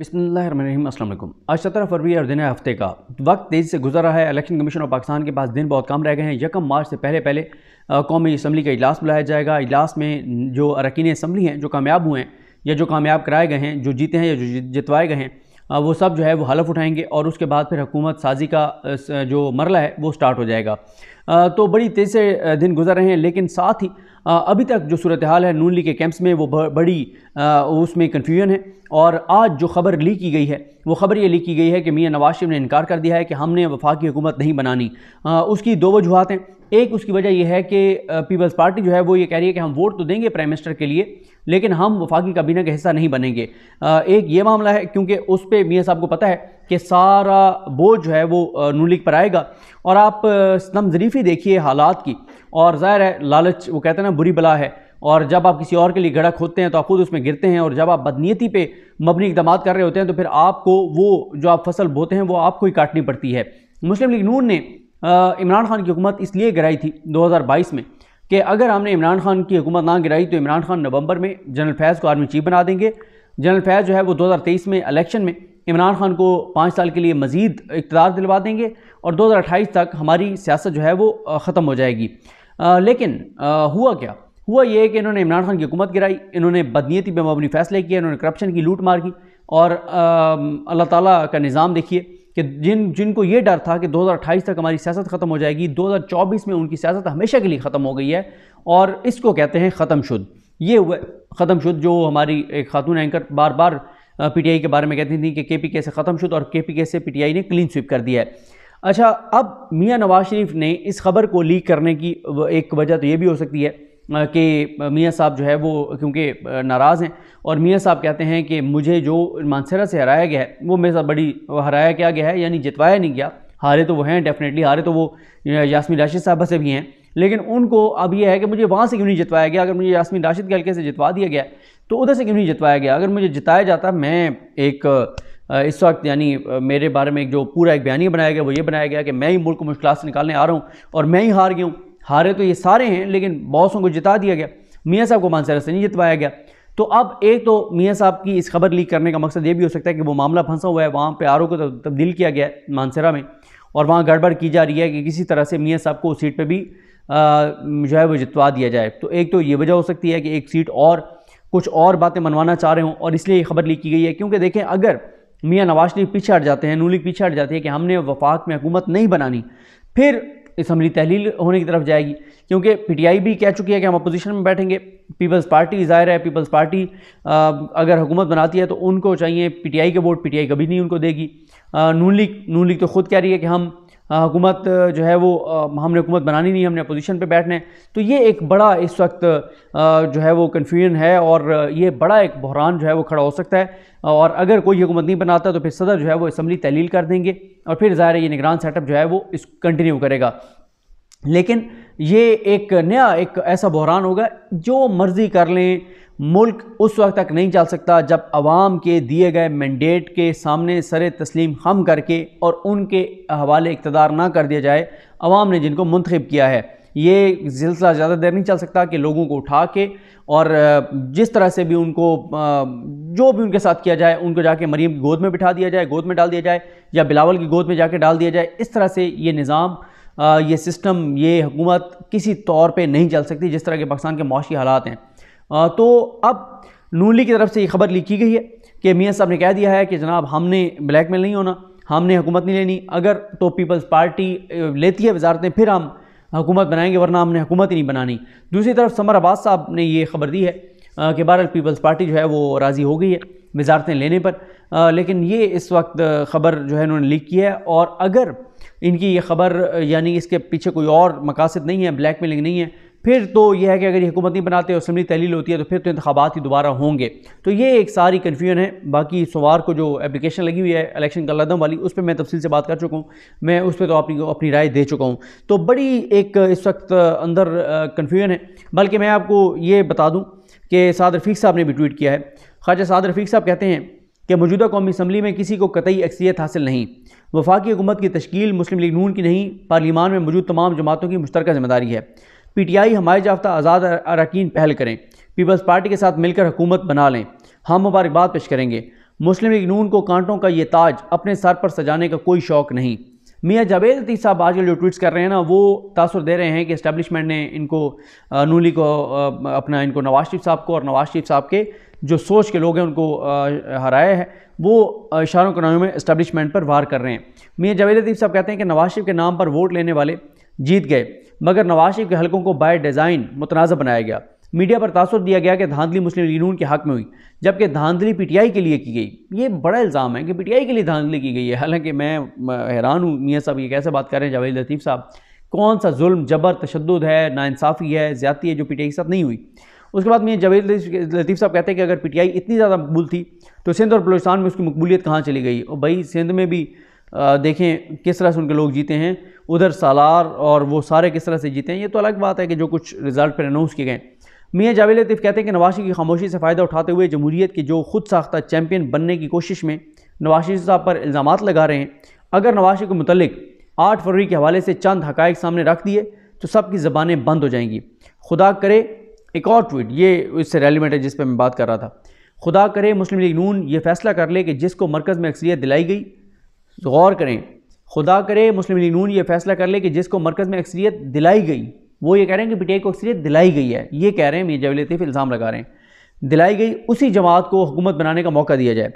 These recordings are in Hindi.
बिसमीम अल्लाम आज सत्रह फरवरी और दिन हफ्ते का वक्त तेज़ी से गुजर रहा है इलेक्शन कमीशन ऑफ पाकिस्तान के पास दिन बहुत कम रह गए हैं यकम मार्च से पहले पहले कौमी असम्बली का इजलास बुलाया जाएगा इजलास में जो अरकान असम्बली हैं जो कामयाब हुए हैं या जो कामयाब कराए गए हैं जो जीते हैं या जो जितवाए गए हैं वो सब जो है वो हलफ उठाएंगे और उसके बाद फिर हुकूमत साजी का जो मरला है वो स्टार्ट हो जाएगा तो बड़ी तेज़ी से दिन गुजर रहे हैं लेकिन साथ ही अभी तक जो सूरत हाल है नून लीग के कैंप्स में वो बड़ी उसमें कन्फ्यूजन है और आज जो खबर ली की गई है वो खबर ये ली की गई है कि मियाँ नवाज शरीफ ने इनकार कर दिया है कि हमने वफाकी हुकूमत नहीं बनानी आ, उसकी दो वजूहत हैं एक उसकी वजह यह है कि पीपल्स पार्टी जो है वो ये कह रही है कि हम वोट तो देंगे प्राइम मिनिस्टर के लिए लेकिन हम वफाकी काबीना का हिस्सा नहीं बनेंगे एक ये मामला है क्योंकि उस पर मियाँ साहब को पता है कि सारा बोझ जो है वो नू लीग पर आएगा और आप नमजरीफी देखिए हालात की और ज़ाहिर है लालच वो कहते हैं ना बुरी बला है और जब आप किसी और के लिए गड़ा खोदते हैं तो आप खुद उसमें गिरते हैं और जब आप बदनीति पे मबनी इकदाम कर रहे होते हैं तो फिर आपको वो जो आप फसल बोते हैं वो आपको ही काटनी पड़ती है मुस्लिम लीग नून ने इमरान खान की हुकूमत इसलिए गिराई थी बाईस में कि अगर हमने इमरान खान की हुकूमत ना गिराई तो इमरान खान नवंबर में जनरल फैज़ को आर्मी चीफ बना देंगे जनरल फैज़ जो है वो 2023 में इलेक्शन में इमरान खान को पाँच साल के लिए मज़ीद इकतदार दिलवा देंगे और 2028 तक हमारी सियासत जो है वो ख़त्म हो जाएगी आ, लेकिन आ, हुआ क्या हुआ यह कि इन्होंने इमरान खान की हुकूमत गिराई इन्होंने बदनीति पर मबनी फैसले किए इन्होंने करप्शन की लूट मार की और अल्लाह ताला का निज़ाम देखिए कि जिन जिनको ये डर था कि 2028 तक हमारी सियासत ख़त्म हो जाएगी 2024 में उनकी सियासत हमेशा के लिए ख़त्म हो गई है और इसको कहते हैं ख़त्म शुद ये हुआ ख़त्म शुद जो हमारी एक खातून एंकर बार बार पीटीआई के बारे में कहती थी कि के पी के से ख़त्म शुद और के पी के से आई ने क्लीन स्वीप कर दिया है अच्छा अब मियाँ नवाज शरीफ ने इस खबर को लीक करने की एक वजह तो ये भी हो सकती है कि मियाँ साहब जो है वो क्योंकि नाराज़ हैं और मियाँ साहब कहते हैं कि मुझे जो मानसरा से हराया गया है वो मेरे साथ बड़ी हराया क्या गया है यानी जितवाया नहीं गया हारे तो वो हैं डेफिनेटली हारे तो वो यासमी राशिद साहब से भी हैं लेकिन उनको अब यह है कि मुझे वहाँ से क्यों नहीं जितवाया गया अगर मुझे यासमी राशिद के हल्के से जितवा दिया गया तो उधर से क्यों नहीं जितवाया गया अगर मुझे जिताया जाता मैं एक इस वक्त यानी मेरे बारे में एक जो पूरा एक बयानी बनाया गया वो ये बनाया गया कि मैं ही मुल्क को मुश्किल से निकालने आ रहा हूँ और मैं ही हार गया हूँ हारे तो ये सारे हैं लेकिन बॉसों को जिता दिया गया मियाँ साहब को मानसरा से नहीं जितवाया गया तो अब एक तो मियाँ साहब की इस खबर लीक करने का मकसद ये भी हो सकता है कि वो मामला फंसा हुआ है वहाँ पे आर को तब्दील किया गया है मानसरा में और वहाँ गड़बड़ की जा रही है कि किसी तरह से मियाँ साहब को उस सीट पर भी जो है वो जितवा दिया जाए तो एक तो ये वजह हो सकती है कि एक सीट और कुछ और बातें मनवाना चाह रहे हों और इसलिए ये खबर लीक की गई है क्योंकि देखें अगर मियाँ नवाज शरीफ पीछे हट जाते हैं नू लीग पीछे हट जाती है कि हमने वफाक में हुकूमत नहीं बनानी फिर इस तहलील होने की तरफ जाएगी क्योंकि पीटीआई भी कह चुकी है कि हम अपोजिशन में बैठेंगे पीपल्स पार्टी ज़ाहिर है पीपल्स पार्टी अगर हुकूमत बनाती है तो उनको चाहिए पीटीआई के वोट पीटीआई कभी नहीं उनको देगी नून लीग नून लीग तो खुद कह रही है कि हम हुकूमत जो है वो हमने हुकूमत बनानी नहीं हमने अपोजिशन पे बैठने तो ये एक बड़ा इस वक्त जो है वो कन्फ्यूजन है और ये बड़ा एक बहरान जो है वो खड़ा हो सकता है और अगर कोई हुकूमत नहीं बनाता तो फिर सदर जो है वो इसम्बली तहलील कर देंगे और फिर ज़ाहिर ये निगरान सेटअप जो है वो इस कंटिन्यू करेगा लेकिन ये एक नया एक ऐसा बहरान होगा जो मर्ज़ी कर लें मुल्क उस वक्त तक नहीं चल सकता जब आवाम के दिए गए मैंडेट के सामने सर तस्लीम हम करके और उनके हवाले इकतदार ना कर दिया जाए आवाम ने जिनको मंतखब किया है ये सिलसिला ज़्यादा देर नहीं चल सकता कि लोगों को उठा के और जिस तरह से भी उनको जो भी उनके साथ किया जाए उनको जाके मरीम की गोद में बिठा दिया जाए गोद में डाल दिया जाए या बिलावल की गोद में जाके डाल दिया जाए इस तरह से ये निज़ाम ये सिस्टम ये हुकूमत किसी तौर पे नहीं चल सकती जिस तरह के पाकिस्तान के मौशी हालात हैं तो अब नूली की तरफ से ये खबर लिखी की गई है कि मियाँ साहब ने कह दिया है कि जनाब हमने ब्लैक मेल नहीं होना हमने हुकूमत नहीं लेनी अगर तो पीपल्स पार्टी लेती है वजारतें फिर हम हुकूमत बनाएंगे वरना हमने हुकूमत ही नहीं बनानी दूसरी तरफ समर अब्बास साहब ने ये खबर दी है कि बहरहाल पीपल्स पार्टी जो है वो राज़ी हो गई है वजारतें लेने पर लेकिन ये इस वक्त खबर जो है इन्होंने लीक की है और अगर इनकी ये खबर यानी इसके पीछे कोई और मकासद नहीं है ब्लैक मेलिंग नहीं है फिर तो यह है कि अगर ये हुकूमत नहीं बनाते और असम्बली तहलील होती है तो फिर तो इंतबात ही दोबारा होंगे तो ये एक सारी कन्फ्यूजन है बाकी सोमवार को जो एप्लीकेशन लगी हुई है इलेक्शन का लदम वाली उस पर मैं तफसील से बात कर चुका हूँ मैं उस पर तो अपनी अपनी राय दे चुका हूँ तो बड़ी एक इस वक्त अंदर कन्फ्यूजन है बल्कि मैं आपको ये बता दूँ कि साद रफ़ीक साहब ने भी ट्वीट किया है ख्वाजा साद रफ़ीक साहब कहते हैं कि मौजूदा कौमी असम्बली में किसी को कतई अक्सियत हासिल नहीं वफाकी हुकूमत की तश्ील मुस्लिम लीग नून की नहीं पार्लीमान में मौजूद तमाम जमातों की मुश्तरक ज़िम्मेदारी है पीटीआई हमारे जाफ्ता आज़ाद अरकान पहल करें पीपल्स पार्टी के साथ मिलकर हुकूमत बना लें हम मुबारकबाद पेश करेंगे मुस्लिम लीग नून को कांटों का ये ताज अपने सर पर सजाने का कोई शौक नहीं मियाँ जावेद लतीफ़ साहब आजकल जो ट्वीट्स कर रहे हैं ना वो तासर दे रहे हैं कि इस्टेबलिशमेंट ने इनको नूली को अपना इनको नवाज शरीफ साहब को और नवाज शरीफ साहब के जो सोच के लोग हैं उनको हराया है वो इशारों नामों में इस्टेबलिशमेंट पर वार कर रहे हैं मियाँ जावेद लतीफ़ साहब कहते हैं कि नवाज शरीफ के नाम पर वोट लेने वाले जीत गए मगर नवाज शरीफ के हलकों को बाय डिज़ाइन मुतनाज़ बनाया गया मीडिया पर तासर दिया गया कि धांधली मुस्लिम लीग नून के हक में हुई जबकि धांधली पीटीआई के लिए की गई ये बड़ा इल्ज़ाम है कि पीटीआई के लिए धांधली की गई है हालांकि मैं हैरान हूँ मियाँ साहब ये कैसे बात कर रहे हैं जावेद लतीफ़ साहब कौन सा जुल्म जबर तशद है नाानसाफ़ी है ज़्यादती है जो आई के साथ नहीं हुई उसके बाद मियाँ जावेद लतीफ़ साहब कहते हैं कि अगर आई इतनी ज़्यादा मकबूल थी तो सिंध और बलोचिस्तान में उसकी मकबूलियत कहाँ चली गई और भाई सिंध में भी देखें किस तरह से उनके लोग जीते हैं उधर सालार और वो सारे किस तरह से जीते हैं ये तो अलग बात है कि जो कुछ रिज़ल्ट पर अनाउंस किए गए मियाँ जावेद लतीफ़ कहते हैं कि नवाशी की खामोशी से फ़ायदा उठाते हुए जमहूरीत के जो खुद साख्ता चैम्पियन बनने की कोशिश में नवाशी साहब पर इल्ज़ाम लगा रहे हैं अगर नवाशी के मतलब आठ फरवरी के हवाले से चंद हक़ सामने रख दिए तो सबकी ज़बानें बंद हो जाएंगी खुदा करे एक और ट्वीट ये इससे रेलिवेंट है जिस पर मैं बात कर रहा था खुदा करे मुस्लिम लीग नून ये फैसला कर ले कि जिसको मरकज़ में अक्सरियत दिलाई गई गौर करें खुदा करे मुस्लिम लीग नून ये फैसला कर ले कि जिसको मरकज़ में अक्सरियत दिलाई गई वो ये कह रहे हैं कि पी को अक्सरियत दिलाई गई है ये कह रहे हैं मीर जावेद लतीफ़ इल्ज़ाम लगा रहे हैं दिलाई गई उसी जमात को हुकूमत बनाने का मौका दिया जाए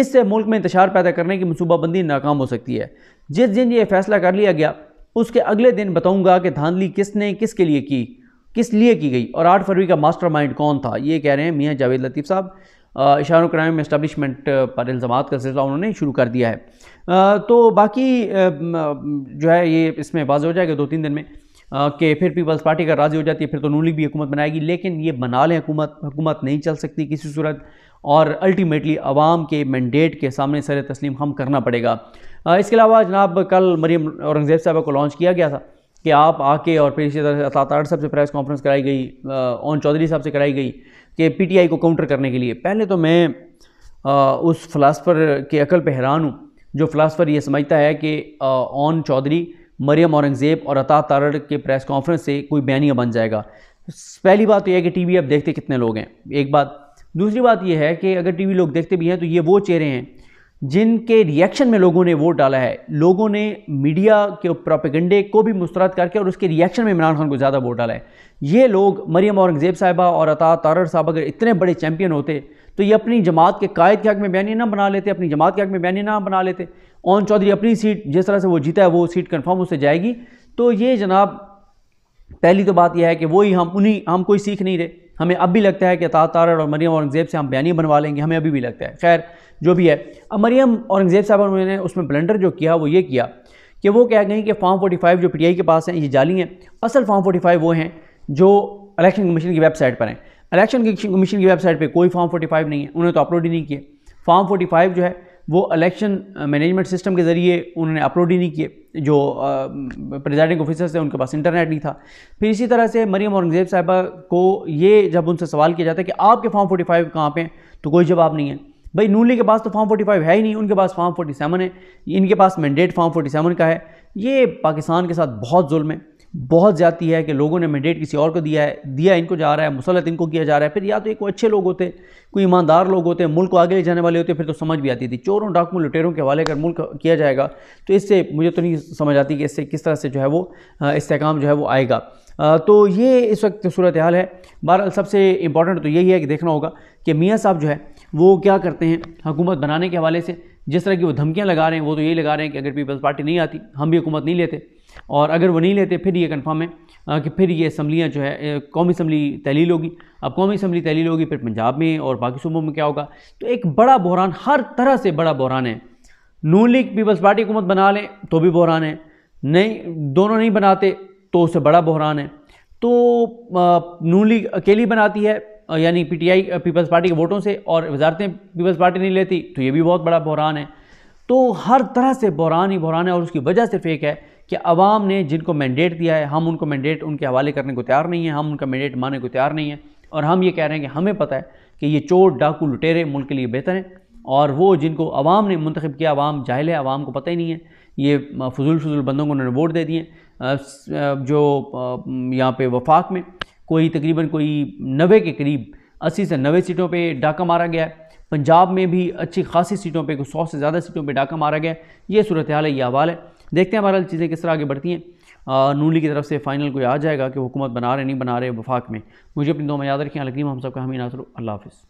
इससे मुल्क में इंतजार पैदा करने की मनसूबाबंदी नाकाम हो सकती है जिस दिन ये फैसला कर लिया गया उसके अगले दिन बताऊंगा कि धांधली किसने किसके लिए की किस लिए की गई और आठ फरवरी का मास्टर माइंड कौन था ये कह रहे हैं मियाँ जावेद लतीफ़ साहब इशारों क्राइम इस्टबलिशमेंट पर इल्ज़ाम का सिलसिला उन्होंने शुरू कर दिया है तो बाकी जो है ये इसमें वाज हो जाएगा दो तीन दिन में कि फिर पीपल्स पार्टी का राज़ी हो जाती है फिर तो नून लीग भी हुकूमत बनाएगी लेकिन ये बना लें हुकूमत हुकूमत नहीं चल सकती किसी सूरत और अल्टीमेटली आवाम के मैंडेट के सामने सर तस्लीम हम करना पड़ेगा इसके अलावा जनाब कल मरीम औरंगज़ेब साहब को लॉन्च किया गया था कि आप आके और फिर इसी तरह सातार साहब से प्रेस कॉन्फ्रेंस कराई गई ओन चौधरी साहब से कराई गई कि पीटीआई को काउंटर करने के लिए पहले तो मैं आ, उस फ़िलासफ़र के अकल पर हैरान हूँ जो फ़िलासफ़र ये समझता है कि ओन चौधरी मरियम औरंगज़ेब और अता तारड़ के प्रेस कॉन्फ्रेंस से कोई बयानिया बन जाएगा पहली बात तो यह है कि टीवी अब देखते कितने लोग हैं एक बात दूसरी बात यह है कि अगर टीवी लोग देखते भी हैं तो ये वो चेहरे हैं जिनके रिएक्शन में लोगों ने वोट डाला है लोगों ने मीडिया के प्रोपेगंडे को भी मुस्तरद करके और उसके रिएक्शन में इमरान खान को ज़्यादा वोट डाला है ये लोग मरियम औरंगज़ेब साहबा और अता तारर साहब अगर इतने बड़े चैम्पियन होते तो ये अपनी जमात के कायद के हक में बयानी ना बना लेते अपनी जमात के हक में बयानी ना बना लेते ओन चौधरी अपनी सीट जिस तरह से वो जीता है वो सीट कन्फर्म उससे जाएगी तो ये जनाब पहली तो बात यह है कि वही हम उन्हीं हम कोई सीख नहीं रहे हमें अब भी लगता है कि तातार और मरीम औरंगज़ेब से हम बयानी बनवा लेंगे हमें अभी भी लगता है खैर जो भी है अब मरीम औरंगज़ेब साहब उन्होंने उसमें ब्लेंडर जो किया वो ये किया कि वो कह गई कि फॉर्म फाइव जो पीटीआई के पास हैं ये जाली हैं असल फॉर्म फाइव वो हैं जो इलेक्शन कमीशन की वेबसाइट पर हैं इलेक्शन कमीशन की वेबसाइट पर कोई फॉर्म फाइव नहीं है उन्होंने तो अपलोड ही नहीं किए फॉर्म फाइव जो है वो इलेक्शन मैनेजमेंट सिस्टम के ज़रिए उन्होंने अपलोड ही नहीं किए जो प्रेजाइडिंग uh, ऑफिसर्स थे उनके पास इंटरनेट नहीं था फिर इसी तरह से मरीम औरंगज़ेब साहिबा को ये जब उनसे सवाल किया जाता है कि आपके फॉर्म फोर्टी फाइव कहाँ पर हैं तो कोई जवाब नहीं है भाई नूली के पास तो फॉर्म फोर्टी फाइव है ही नहीं उनके पास फॉर्म फोर्टी सेवन है इनके पास मैंडेट फॉर्म फोर्टी सेवन का है ये पाकिस्तान के साथ बहुत जुल्म है बहुत ज़्यादा है कि लोगों ने मैंडेट किसी और को दिया है दिया इनको जा रहा है मुसलत इनको किया जा रहा है फिर या तो एक कोई अच्छे लोग होते कोई ईमानदार लोग होते मुल्क को आगे ले जाने वाले होते फिर तो समझ भी आती थी चोरों डाकुओं लुटेरों के हवाले अगर मुल्क किया जाएगा तो इससे मुझे तो नहीं समझ आती कि इससे किस तरह से जो है वो इसकाम जो है वो आएगा तो ये इस वक्त सूरत हाल है बहरहाल सबसे इम्पॉर्टेंट तो यही है कि देखना होगा कि मियाँ साहब जो है वो क्या करते हैं हुकूमत बनाने के हवाले से जिस तरह की वो धमकियाँ लगा रहे हैं वो तो यही लगा रहे हैं कि अगर पीपल्स पार्टी नहीं आती हम भी हुकूमत नहीं लेते और अगर वो नहीं लेते फिर ये कन्फर्म है कि फिर ये असम्बलियाँ जो है कौमी असम्बली तहलील होगी अब कौमी असम्बली तहलील होगी फिर पंजाब में और बाकी सूबों में क्या होगा तो एक बड़ा बहरान हर तरह से बड़ा बहरान है नू लीग पीपल्स पार्टी हुकूमत बना लें तो भी बहरान है नहीं दोनों नहीं बनाते तो उससे बड़ा बहरान है तो नू लीग अकेली बनाती है यानी P T I peoples party के वोटों से और वजारतें पीपल्स पार्टी नहीं लेती तो ये भी बहुत बड़ा बहरान है तो हर तरह से बहरान ही बहरान है और उसकी वजह सिर्फ एक है कि अवाम ने जिनको मैंडेट दिया है हम उनको मैंडेट उनके हवाले करने को तैयार नहीं है हम उनका मैंडेट मानने को तैयार नहीं है और हम ये कह रहे हैं कि हमें पता है कि ये चोर डाकू लुटेरे मुल्क के लिए बेहतर हैं और वो जिनको अवाम ने मंतखब किया आवाम जाहिल है अवाम को पता ही नहीं है ये फजूल फजूल बंदों को उन्होंने वोट दे दिए जो यहाँ पे वफाक में कोई तकरीबन कोई नबे के करीब अस्सी से नबे सीटों पे डाका मारा गया है पंजाब में भी अच्छी खासी सीटों पे कुछ सौ से ज़्यादा सीटों पे डाका मारा गया ये सूरत हाल है ये हवाल है देखते हैं बहरहाल चीज़ें किस तरह आगे बढ़ती हैं नूली की तरफ से फाइनल कोई आ जाएगा कि हुकूमत बना रहे नहीं बना रहे वफाक में मुझे अपनी दो में याद रखें अलगीम हम सबका हमी नासर अल्लाह हाफिज़